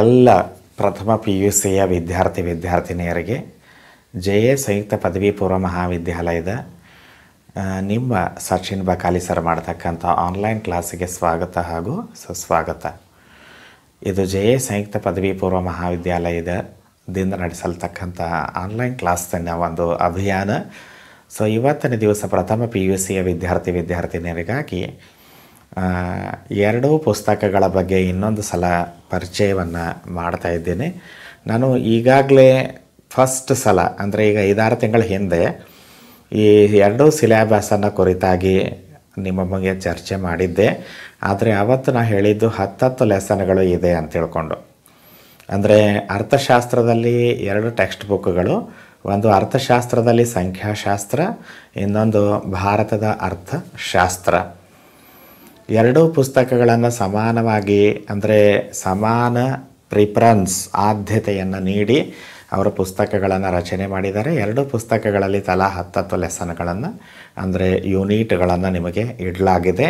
ಎಲ್ಲ ಪ್ರಥಮ P U ಸಿಯ ವಿದ್ಯಾರ್ಥಿ ವಿದ್ಯಾರ್ಥಿನಿಯರಿಗೆ ಜೆ ಎ ಸಂಯುಕ್ತ ಪದವಿ ಪೂರ್ವ ಮಹಾವಿದ್ಯಾಲಯದ ನಿಮ್ಮ ಸಚಿನ್ ಬಕಾಲಿ ಸರ್ ಮಾಡ್ತಕ್ಕಂಥ ಆನ್ಲೈನ್ ಕ್ಲಾಸಿಗೆ ಸ್ವಾಗತ ಹಾಗೂ ಸುಸ್ವಾಗತ ಇದು ಜೆ ಎ ಸಂಯುಕ್ತ ಪದವಿ ಪೂರ್ವ ದಿಂದ ನಡೆಸಲ್ತಕ್ಕಂಥ ಆನ್ಲೈನ್ ಕ್ಲಾಸ್ನ ಒಂದು ಅಭಿಯಾನ ಸೊ ಇವತ್ತಿನ ದಿವಸ ಪ್ರಥಮ ಪಿ ಯು ಸಿಯ ವಿದ್ಯಾರ್ಥಿ ವಿದ್ಯಾರ್ಥಿನಿಯರಿಗಾಗಿ ಎರಡೂ ಪುಸ್ತಕಗಳ ಬಗ್ಗೆ ಇನ್ನೊಂದು ಸಲ ಪರಿಚಯವನ್ನು ಮಾಡ್ತಾ ಇದ್ದೇನೆ ನಾನು ಈಗಾಗಲೇ ಫಸ್ಟ್ ಸಲ ಅಂದರೆ ಈಗ ಐದಾರು ತಿಂಗಳ ಹಿಂದೆ ಈ ಎರಡೂ ಸಿಲೆಬಸನ್ನು ಕುರಿತಾಗಿ ನಿಮ್ಮ ಬಗ್ಗೆ ಚರ್ಚೆ ಮಾಡಿದ್ದೆ ಆದರೆ ಆವತ್ತು ನಾನು ಹೇಳಿದ್ದು ಹತ್ತತ್ತು ಲೆಸನ್ಗಳು ಇದೆ ಅಂತ ತಿಳ್ಕೊಂಡು ಅಂದರೆ ಅರ್ಥಶಾಸ್ತ್ರದಲ್ಲಿ ಎರಡು ಟೆಕ್ಸ್ಟ್ ಬುಕ್ಗಳು ಒಂದು ಅರ್ಥಶಾಸ್ತ್ರದಲ್ಲಿ ಸಂಖ್ಯಾಶಾಸ್ತ್ರ ಇನ್ನೊಂದು ಭಾರತದ ಅರ್ಥಶಾಸ್ತ್ರ ಎರಡೂ ಪುಸ್ತಕಗಳನ್ನು ಸಮಾನವಾಗಿ ಅಂದರೆ ಸಮಾನ ಪ್ರಿಫರೆನ್ಸ್ ಆದ್ಯತೆಯನ್ನು ನೀಡಿ ಅವರ ಪುಸ್ತಕಗಳನ್ನು ರಚನೆ ಮಾಡಿದ್ದಾರೆ ಎರಡು ಪುಸ್ತಕಗಳಲ್ಲಿ ತಲಾ ಹತ್ತತ್ತು ಲೆಸನ್ಗಳನ್ನು ಅಂದರೆ ಯೂನಿಟ್ಗಳನ್ನು ನಿಮಗೆ ಇಡಲಾಗಿದೆ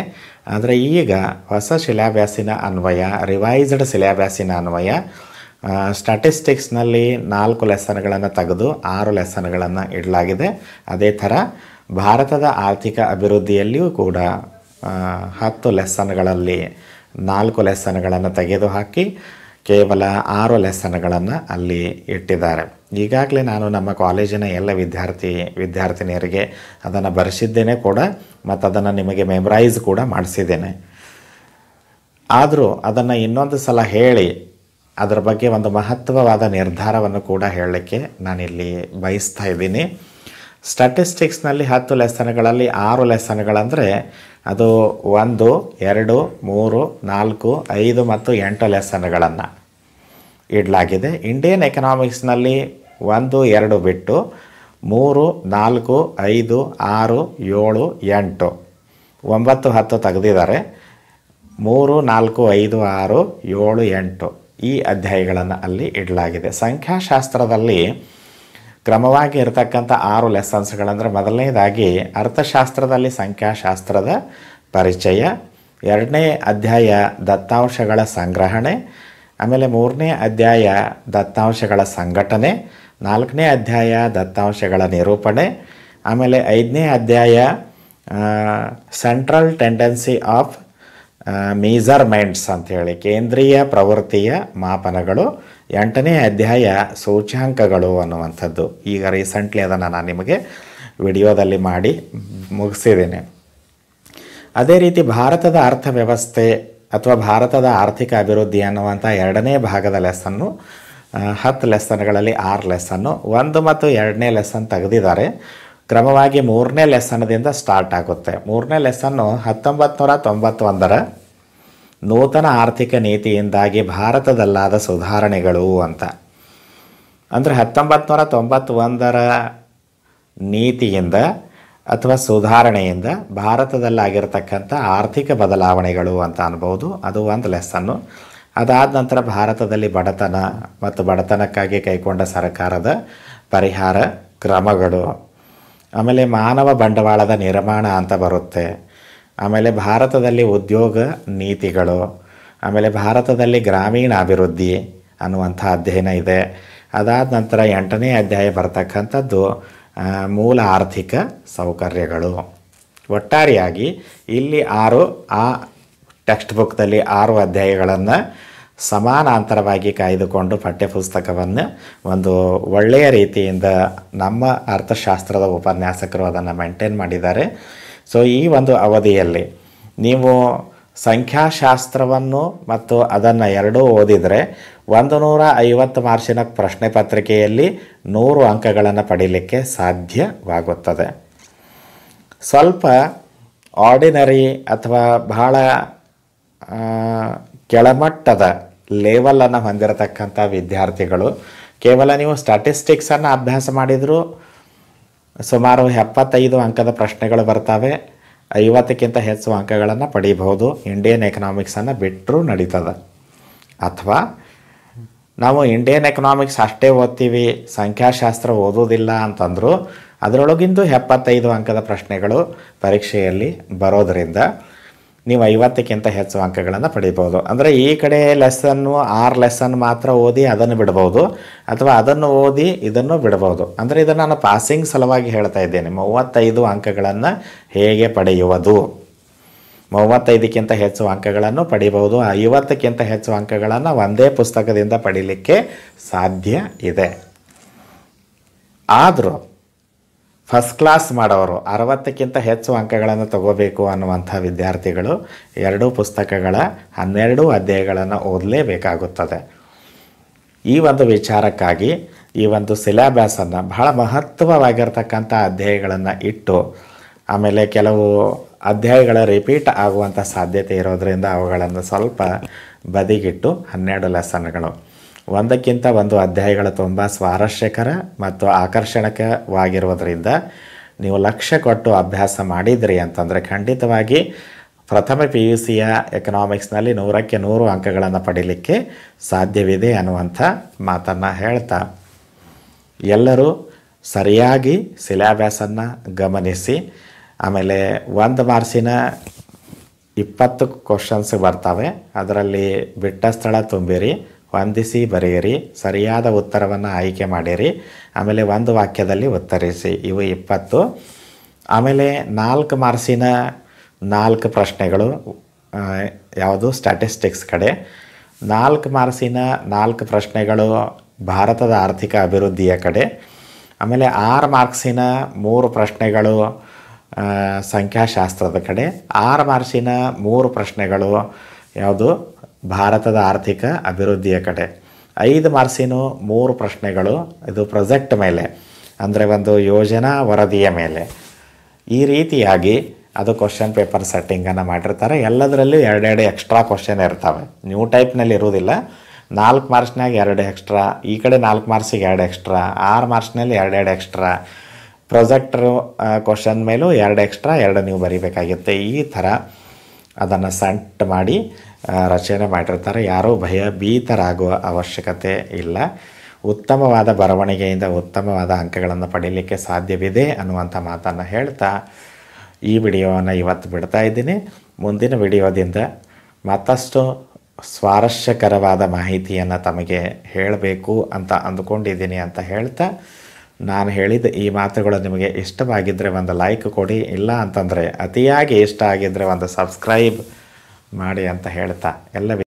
ಆದರೆ ಈಗ ಹೊಸ ಶಿಲಾಭ್ಯಾಸಿನ ಅನ್ವಯ ರಿವೈಸ್ಡ್ ಶಿಲಾಭ್ಯಾಸಿನ ಅನ್ವಯ ಸ್ಟ್ಯಾಟಿಸ್ಟಿಕ್ಸ್ನಲ್ಲಿ ನಾಲ್ಕು ಲೆಸನ್ಗಳನ್ನು ತೆಗೆದು ಆರು ಲೆಸನ್ಗಳನ್ನು ಇಡಲಾಗಿದೆ ಅದೇ ಥರ ಭಾರತದ ಆರ್ಥಿಕ ಅಭಿವೃದ್ಧಿಯಲ್ಲಿಯೂ ಕೂಡ ಹತ್ತು ಲೆಸನ್ಗಳಲ್ಲಿ ನಾಲ್ಕು ಲೆಸನ್ಗಳನ್ನು ತೆಗೆದುಹಾಕಿ ಕೇವಲ ಆರು ಲೆಸನ್ಗಳನ್ನು ಅಲ್ಲಿ ಇಟ್ಟಿದ್ದಾರೆ ಈಗಾಗಲೇ ನಾನು ನಮ್ಮ ಕಾಲೇಜಿನ ಎಲ್ಲ ವಿದ್ಯಾರ್ಥಿ ವಿದ್ಯಾರ್ಥಿನಿಯರಿಗೆ ಅದನ್ನು ಬರೆಸಿದ್ದೇನೆ ಕೂಡ ಮತ್ತು ಅದನ್ನು ನಿಮಗೆ ಮೆಮರೈಸ್ ಕೂಡ ಮಾಡಿಸಿದ್ದೇನೆ ಆದರೂ ಅದನ್ನು ಇನ್ನೊಂದು ಸಲ ಹೇಳಿ ಅದರ ಬಗ್ಗೆ ಒಂದು ಮಹತ್ವವಾದ ನಿರ್ಧಾರವನ್ನು ಕೂಡ ಹೇಳಲಿಕ್ಕೆ ನಾನಿಲ್ಲಿ ಬಯಸ್ತಾ ಇದ್ದೀನಿ ಸ್ಟ್ಯಾಟಿಸ್ಟಿಕ್ಸ್ನಲ್ಲಿ ಹತ್ತು ಲೆಸನ್ಗಳಲ್ಲಿ ಆರು ಲೆಸನ್ಗಳಂದರೆ ಅದು ಒಂದು ಎರಡು ಮೂರು ನಾಲ್ಕು ಐದು ಮತ್ತು ಎಂಟು ಲೆಸನ್ಗಳನ್ನು ಇಡಲಾಗಿದೆ ಇಂಡಿಯನ್ ಎಕನಾಮಿಕ್ಸ್ನಲ್ಲಿ ಒಂದು ಎರಡು ಬಿಟ್ಟು ಮೂರು ನಾಲ್ಕು ಐದು ಆರು ಏಳು ಎಂಟು ಒಂಬತ್ತು ಹತ್ತು ತೆಗೆದಿದ್ದಾರೆ ಮೂರು ನಾಲ್ಕು ಐದು ಆರು ಏಳು ಎಂಟು ಈ ಅಧ್ಯಾಯಗಳನ್ನು ಅಲ್ಲಿ ಇಡಲಾಗಿದೆ ಸಂಖ್ಯಾಶಾಸ್ತ್ರದಲ್ಲಿ ಕ್ರಮವಾಗಿ ಇರತಕ್ಕಂಥ ಆರು ಲೆಸನ್ಸ್ಗಳಂದರೆ ಮೊದಲನೇದಾಗಿ ಅರ್ಥಶಾಸ್ತ್ರದಲ್ಲಿ ಸಂಖ್ಯಾಶಾಸ್ತ್ರದ ಪರಿಚಯ ಎರಡನೇ ಅಧ್ಯಾಯ ದತ್ತಾಂಶಗಳ ಸಂಗ್ರಹಣೆ ಆಮೇಲೆ ಮೂರನೇ ಅಧ್ಯಾಯ ದತ್ತಾಂಶಗಳ ಸಂಘಟನೆ ನಾಲ್ಕನೇ ಅಧ್ಯಾಯ ದತ್ತಾಂಶಗಳ ನಿರೂಪಣೆ ಆಮೇಲೆ ಐದನೇ ಅಧ್ಯಾಯ ಸೆಂಟ್ರಲ್ ಟೆಂಡೆನ್ಸಿ ಆಫ್ ಮೀಸರ್ಮೆಂಟ್ಸ್ ಹೇಳಿ ಕೇಂದ್ರೀಯ ಪ್ರವೃತ್ತಿಯ ಮಾಪನಗಳು ಎಂಟನೇ ಅಧ್ಯಾಯ ಸೂಚ್ಯಾಂಕಗಳು ಅನ್ನುವಂಥದ್ದು ಈಗ ರೀಸೆಂಟ್ಲಿ ಅದನ್ನು ನಾನು ನಿಮಗೆ ವಿಡಿಯೋದಲ್ಲಿ ಮಾಡಿ ಮುಗಿಸಿದ್ದೇನೆ ಅದೇ ರೀತಿ ಭಾರತದ ಅರ್ಥವ್ಯವಸ್ಥೆ ಅಥವಾ ಭಾರತದ ಆರ್ಥಿಕ ಅಭಿವೃದ್ಧಿ ಅನ್ನುವಂಥ ಎರಡನೇ ಭಾಗದ ಲೆಸನ್ನು ಹತ್ತು ಲೆಸನ್ಗಳಲ್ಲಿ ಆರು ಲೆಸನ್ನು ಒಂದು ಮತ್ತು ಎರಡನೇ ಲೆಸನ್ ತೆಗೆದಿದ್ದಾರೆ ಕ್ರಮವಾಗಿ ಮೂರನೇ ಲೆಸನ್ದಿಂದ ಸ್ಟಾರ್ಟ್ ಆಗುತ್ತೆ ಮೂರನೇ ಲೆಸನ್ನು ಹತ್ತೊಂಬತ್ತು ನೂರ ತೊಂಬತ್ತೊಂದರ ನೂತನ ಆರ್ಥಿಕ ನೀತಿಯಿಂದಾಗಿ ಭಾರತದಲ್ಲಾದ ಸುಧಾರಣೆಗಳು ಅಂತ ಅಂದರೆ ಹತ್ತೊಂಬತ್ತು ನೂರ ತೊಂಬತ್ತೊಂದರ ನೀತಿಯಿಂದ ಅಥವಾ ಸುಧಾರಣೆಯಿಂದ ಭಾರತದಲ್ಲಾಗಿರ್ತಕ್ಕಂಥ ಆರ್ಥಿಕ ಬದಲಾವಣೆಗಳು ಅಂತ ಅನ್ಬೋದು ಅದು ಒಂದು ಲೆಸ್ಸನ್ನು ಅದಾದ ನಂತರ ಭಾರತದಲ್ಲಿ ಬಡತನ ಮತ್ತು ಬಡತನಕ್ಕಾಗಿ ಕೈಗೊಂಡ ಸರ್ಕಾರದ ಪರಿಹಾರ ಕ್ರಮಗಳು ಆಮೇಲೆ ಮಾನವ ಬಂಡವಾಳದ ನಿರ್ಮಾಣ ಅಂತ ಬರುತ್ತೆ ಆಮೇಲೆ ಭಾರತದಲ್ಲಿ ಉದ್ಯೋಗ ನೀತಿಗಳು ಆಮೇಲೆ ಭಾರತದಲ್ಲಿ ಗ್ರಾಮೀಣ ಅಭಿವೃದ್ಧಿ ಅನ್ನುವಂಥ ಅಧ್ಯಯನ ಇದೆ ಅದಾದ ನಂತರ ಎಂಟನೇ ಅಧ್ಯಾಯ ಬರ್ತಕ್ಕಂಥದ್ದು ಮೂಲ ಆರ್ಥಿಕ ಸೌಕರ್ಯಗಳು ಒಟ್ಟಾರೆಯಾಗಿ ಇಲ್ಲಿ ಆರು ಆ ಟೆಕ್ಸ್ಟ್ ಬುಕ್ದಲ್ಲಿ ಆರು ಅಧ್ಯಾಯಗಳನ್ನು ಸಮಾನಾಂತರವಾಗಿ ಕಾಯ್ದುಕೊಂಡು ಪಠ್ಯಪುಸ್ತಕವನ್ನು ಒಂದು ಒಳ್ಳೆಯ ರೀತಿಯಿಂದ ನಮ್ಮ ಅರ್ಥಶಾಸ್ತ್ರದ ಉಪನ್ಯಾಸಕರು ಅದನ್ನು ಮೇಂಟೈನ್ ಮಾಡಿದ್ದಾರೆ ಸೊ ಈ ಒಂದು ಅವಧಿಯಲ್ಲಿ ನೀವು ಸಂಖ್ಯಾಶಾಸ್ತ್ರವನ್ನು ಮತ್ತು ಅದನ್ನು ಎರಡೂ ಓದಿದರೆ ಒಂದು ನೂರ ಐವತ್ತು ಮಾರ್ಷಿನ ಪ್ರಶ್ನೆ ಪತ್ರಿಕೆಯಲ್ಲಿ ನೂರು ಅಂಕಗಳನ್ನು ಪಡೀಲಿಕ್ಕೆ ಸಾಧ್ಯವಾಗುತ್ತದೆ ಸ್ವಲ್ಪ ಆರ್ಡಿನರಿ ಅಥವಾ ಬಹಳ ಕೆಳಮಟ್ಟದ ಲೇವಲನ್ನು ಹೊಂದಿರತಕ್ಕಂಥ ವಿದ್ಯಾರ್ಥಿಗಳು ಕೇವಲ ನೀವು ಸ್ಟ್ಯಾಟಿಸ್ಟಿಕ್ಸನ್ನು ಅಭ್ಯಾಸ ಮಾಡಿದರೂ ಸುಮಾರು ಎಪ್ಪತ್ತೈದು ಅಂಕದ ಪ್ರಶ್ನೆಗಳು ಬರ್ತವೆ ಐವತ್ತಕ್ಕಿಂತ ಹೆಚ್ಚು ಅಂಕಗಳನ್ನು ಪಡೀಬಹುದು ಇಂಡಿಯನ್ ಎಕನಾಮಿಕ್ಸನ್ನು ಬಿಟ್ಟರೂ ನಡೀತದೆ ಅಥವಾ ನಾವು ಇಂಡಿಯನ್ ಎಕನಾಮಿಕ್ಸ್ ಅಷ್ಟೇ ಓದ್ತೀವಿ ಸಂಖ್ಯಾಶಾಸ್ತ್ರ ಓದೋದಿಲ್ಲ ಅಂತಂದರೂ ಅದರೊಳಗಿಂದು ಎಪ್ಪತ್ತೈದು ಅಂಕದ ಪ್ರಶ್ನೆಗಳು ಪರೀಕ್ಷೆಯಲ್ಲಿ ಬರೋದರಿಂದ ನೀವು ಐವತ್ತಕ್ಕಿಂತ ಹೆಚ್ಚು ಅಂಕಗಳನ್ನು ಪಡಿಬೋದು ಅಂದರೆ ಈ ಕಡೆ ಲೆಸನ್ನು ಆರು ಲೆಸನ್ ಮಾತ್ರ ಓದಿ ಅದನ್ನು ಬಿಡಬಹುದು ಅಥವಾ ಅದನ್ನು ಓದಿ ಇದನ್ನು ಬಿಡ್ಬೋದು ಅಂದರೆ ಇದನ್ನು ನಾನು ಪಾಸಿಂಗ್ ಸಲುವಾಗಿ ಹೇಳ್ತಾ ಇದ್ದೇನೆ ಮೂವತ್ತೈದು ಅಂಕಗಳನ್ನು ಹೇಗೆ ಪಡೆಯುವುದು ಮೂವತ್ತೈದಕ್ಕಿಂತ ಹೆಚ್ಚು ಅಂಕಗಳನ್ನು ಪಡಿಬಹುದು ಐವತ್ತಕ್ಕಿಂತ ಹೆಚ್ಚು ಅಂಕಗಳನ್ನು ಒಂದೇ ಪುಸ್ತಕದಿಂದ ಪಡೀಲಿಕ್ಕೆ ಸಾಧ್ಯ ಇದೆ ಆದರೂ ಫಸ್ಟ್ ಕ್ಲಾಸ್ ಮಾಡೋರು ಅರವತ್ತಕ್ಕಿಂತ ಹೆಚ್ಚು ಅಂಕಗಳನ್ನು ತಗೋಬೇಕು ಅನ್ನುವಂಥ ವಿದ್ಯಾರ್ಥಿಗಳು ಎರಡೂ ಪುಸ್ತಕಗಳ ಹನ್ನೆರಡು ಅಧ್ಯಾಯಗಳನ್ನು ಓದಲೇಬೇಕಾಗುತ್ತದೆ ಈ ಒಂದು ವಿಚಾರಕ್ಕಾಗಿ ಈ ಒಂದು ಸಿಲೆಬಸನ್ನು ಬಹಳ ಮಹತ್ವವಾಗಿರ್ತಕ್ಕಂಥ ಅಧ್ಯಾಯಗಳನ್ನು ಇಟ್ಟು ಆಮೇಲೆ ಕೆಲವು ಅಧ್ಯಾಯಗಳ ರಿಪೀಟ್ ಆಗುವಂಥ ಸಾಧ್ಯತೆ ಇರೋದರಿಂದ ಅವುಗಳನ್ನು ಸ್ವಲ್ಪ ಬದಿಗಿಟ್ಟು ಹನ್ನೆರಡು ಲೆಸನ್ಗಳು ಒಂದಕ್ಕಿಂತ ಒಂದು ಅಧ್ಯಾಯಗಳು ತುಂಬ ಸ್ವಾರಸ್ಯಕರ ಮತ್ತು ಆಕರ್ಷಣಕವಾಗಿರುವುದರಿಂದ ನೀವು ಲಕ್ಷ್ಯ ಕೊಟ್ಟು ಅಭ್ಯಾಸ ಮಾಡಿದ್ರಿ ಅಂತಂದರೆ ಖಂಡಿತವಾಗಿ ಪ್ರಥಮ ಪಿ ಯು ಸಿಯ ಎಕನಾಮಿಕ್ಸ್ನಲ್ಲಿ ನೂರಕ್ಕೆ ನೂರು ಅಂಕಗಳನ್ನು ಪಡೀಲಿಕ್ಕೆ ಸಾಧ್ಯವಿದೆ ಅನ್ನುವಂಥ ಮಾತನ್ನು ಹೇಳ್ತಾ ಎಲ್ಲರೂ ಸರಿಯಾಗಿ ಸಿಲೆಬಸನ್ನು ಗಮನಿಸಿ ಆಮೇಲೆ ಒಂದು ಮಾರ್ಸಿನ ಇಪ್ಪತ್ತು ಕ್ವಶನ್ಸ್ ಬರ್ತವೆ ಅದರಲ್ಲಿ ಬಿಟ್ಟ ಸ್ಥಳ ತುಂಬಿರಿ ಹೊಂದಿಸಿ ಬರೆಯಿರಿ ಸರಿಯಾದ ಉತ್ತರವನ್ನು ಆಯ್ಕೆ ಮಾಡಿರಿ ಆಮೇಲೆ ಒಂದು ವಾಕ್ಯದಲ್ಲಿ ಉತ್ತರಿಸಿ ಇವು ಇಪ್ಪತ್ತು ಆಮೇಲೆ ನಾಲ್ಕು ಮಾರ್ಸಿನ ನಾಲ್ಕು ಪ್ರಶ್ನೆಗಳು ಯಾವುದು ಸ್ಟ್ಯಾಟಿಸ್ಟಿಕ್ಸ್ ಕಡೆ ನಾಲ್ಕು ಮಾರ್ಸಿನ ನಾಲ್ಕು ಪ್ರಶ್ನೆಗಳು ಭಾರತದ ಆರ್ಥಿಕ ಅಭಿವೃದ್ಧಿಯ ಕಡೆ ಆಮೇಲೆ ಆರು ಮಾರ್ಕ್ಸಿನ ಮೂರು ಪ್ರಶ್ನೆಗಳು ಸಂಖ್ಯಾಶಾಸ್ತ್ರದ ಕಡೆ ಆರು ಮಾರ್ಸಿನ ಮೂರು ಪ್ರಶ್ನೆಗಳು ಯಾವುದು ಭಾರತದ ಆರ್ಥಿಕ ಅಭಿವೃದ್ಧಿಯ ಕಡೆ ಐದು ಮಾರ್ಸಿನೂ ಮೂರು ಪ್ರಶ್ನೆಗಳು ಇದು ಪ್ರೊಜೆಕ್ಟ್ ಮೇಲೆ ಅಂದರೆ ಒಂದು ಯೋಜನಾ ವರದಿಯ ಮೇಲೆ ಈ ರೀತಿಯಾಗಿ ಅದು ಕ್ವಶನ್ ಪೇಪರ್ ಸೆಟ್ಟಿಂಗನ್ನು ಮಾಡಿರ್ತಾರೆ ಎಲ್ಲದರಲ್ಲೂ ಎರಡೆರಡು ಎಕ್ಸ್ಟ್ರಾ ಕ್ವಶನ್ ಇರ್ತವೆ ನ್ಯೂ ಟೈಪ್ನಲ್ಲಿ ಇರೋದಿಲ್ಲ ನಾಲ್ಕು ಮಾರ್ಕ್ಸ್ನಾಗ ಎರಡು ಎಕ್ಸ್ಟ್ರಾ ಈ ಕಡೆ ನಾಲ್ಕು ಮಾರ್ಕ್ಸಿಗೆ ಎರಡು ಎಕ್ಸ್ಟ್ರಾ ಆರು ಮಾರ್ಕ್ಸ್ನಲ್ಲಿ ಎರಡೆರಡು ಎಕ್ಸ್ಟ್ರಾ ಪ್ರೊಜೆಕ್ಟ್ರು ಕ್ವಶನ್ ಮೇಲೂ ಎರಡು ಎಕ್ಸ್ಟ್ರಾ ಎರಡು ನೀವು ಬರಿಬೇಕಾಗುತ್ತೆ ಈ ಥರ ಅದನ್ನು ಸೆಂಟ್ ಮಾಡಿ ರಚನೆ ಮಾಡಿರ್ತಾರೆ ಯಾರೂ ಭಯಭೀತರಾಗುವ ಅವಶ್ಯಕತೆ ಇಲ್ಲ ಉತ್ತಮವಾದ ಬರವಣಿಗೆಯಿಂದ ಉತ್ತಮವಾದ ಅಂಕಗಳನ್ನು ಪಡೀಲಿಕ್ಕೆ ಸಾಧ್ಯವಿದೆ ಅನ್ನುವಂಥ ಮಾತನ್ನು ಹೇಳ್ತಾ ಈ ವಿಡಿಯೋವನ್ನು ಇವತ್ತು ಬಿಡ್ತಾ ಇದ್ದೀನಿ ಮುಂದಿನ ವಿಡಿಯೋದಿಂದ ಮತ್ತಷ್ಟು ಸ್ವಾರಸ್ಯಕರವಾದ ಮಾಹಿತಿಯನ್ನು ತಮಗೆ ಹೇಳಬೇಕು ಅಂತ ಅಂದುಕೊಂಡಿದ್ದೀನಿ ಅಂತ ಹೇಳ್ತಾ ನಾನು ಹೇಳಿದ ಈ ಮಾತುಗಳು ನಿಮಗೆ ಇಷ್ಟವಾಗಿದ್ದರೆ ಒಂದು ಲೈಕ್ ಕೊಡಿ ಇಲ್ಲ ಅಂತಂದರೆ ಅತಿಯಾಗಿ ಇಷ್ಟ ಆಗಿದ್ದರೆ ಒಂದು ಸಬ್ಸ್ಕ್ರೈಬ್ ಮಾಡಿ ಅಂತ ಹೇಳ್ತಾ ಎಲ್ಲ